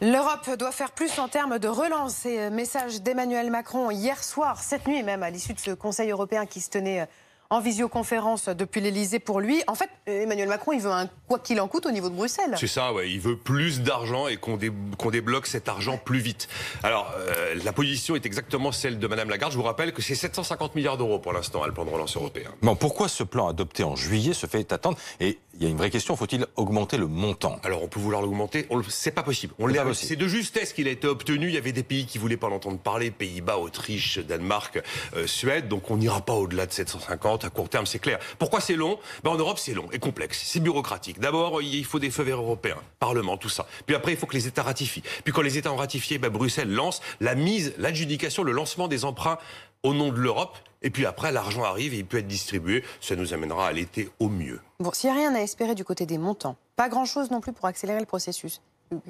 L'Europe doit faire plus en termes de relance. C'est euh, message d'Emmanuel Macron hier soir, cette nuit même, à l'issue de ce Conseil européen qui se tenait euh, en visioconférence depuis l'Elysée pour lui. En fait, Emmanuel Macron, il veut un quoi qu'il en coûte au niveau de Bruxelles. C'est ça, ouais. il veut plus d'argent et qu'on débloque cet argent plus vite. Alors, euh, la position est exactement celle de Madame Lagarde. Je vous rappelle que c'est 750 milliards d'euros pour l'instant, le plan de relance européen. Bon, pourquoi ce plan adopté en juillet se fait attendre Et il y a une vraie question, faut-il augmenter le montant Alors, on peut vouloir l'augmenter, le... c'est pas possible. On C'est de justesse qu'il a été obtenu. Il y avait des pays qui voulaient pas l'entendre parler, Pays-Bas, Autriche, Danemark, euh, Suède, donc on n'ira pas au-delà de 750 à court terme, c'est clair. Pourquoi c'est long ben En Europe, c'est long et complexe, c'est bureaucratique. D'abord, il faut des feux verts européens, Parlement, tout ça. Puis après, il faut que les États ratifient. Puis quand les États ont ratifié, ben, Bruxelles lance la mise, l'adjudication, le lancement des emprunts au nom de l'Europe. Et puis après, l'argent arrive et il peut être distribué. Ça nous amènera à l'été au mieux. Bon, s'il n'y a rien à espérer du côté des montants, pas grand-chose non plus pour accélérer le processus.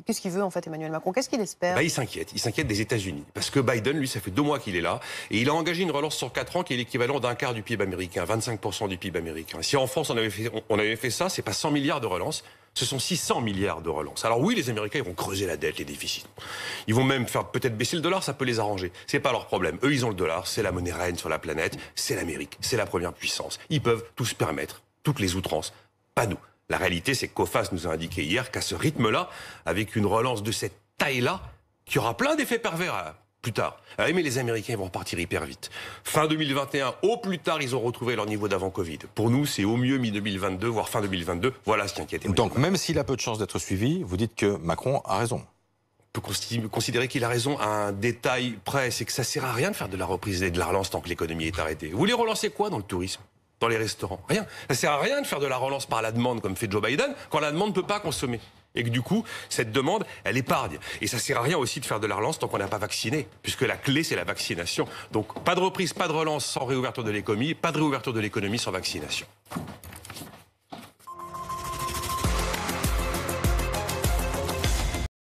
Qu'est-ce qu'il veut en fait Emmanuel Macron Qu'est-ce qu'il espère bah, Il s'inquiète. Il s'inquiète des États-Unis. Parce que Biden, lui, ça fait deux mois qu'il est là. Et il a engagé une relance sur quatre ans qui est l'équivalent d'un quart du PIB américain, 25% du PIB américain. Si en France on avait fait, on avait fait ça, c'est pas 100 milliards de relance, ce sont 600 milliards de relance. Alors oui, les Américains ils vont creuser la dette, les déficits. Ils vont même faire peut-être baisser le dollar, ça peut les arranger. Ce n'est pas leur problème. Eux, ils ont le dollar, c'est la monnaie reine sur la planète, c'est l'Amérique, c'est la première puissance. Ils peuvent tout se permettre, toutes les outrances. Pas nous. La réalité, c'est que nous a indiqué hier qu'à ce rythme-là, avec une relance de cette taille-là, qu'il y aura plein d'effets pervers euh, plus tard. à ah mais les Américains vont repartir hyper vite. Fin 2021, au plus tard, ils ont retrouvé leur niveau d'avant Covid. Pour nous, c'est au mieux mi-2022, voire fin 2022. Voilà ce qui inquiète. Donc, même s'il a peu de chances d'être suivi, vous dites que Macron a raison. On peut considérer qu'il a raison à un détail près, c'est que ça sert à rien de faire de la reprise et de la relance tant que l'économie est arrêtée. Vous voulez relancer quoi dans le tourisme dans les restaurants. Rien. Ça sert à rien de faire de la relance par la demande comme fait Joe Biden quand la demande ne peut pas consommer. Et que du coup, cette demande, elle épargne. Et ça sert à rien aussi de faire de la relance tant qu'on n'a pas vacciné, puisque la clé, c'est la vaccination. Donc, pas de reprise, pas de relance sans réouverture de l'économie, pas de réouverture de l'économie sans vaccination.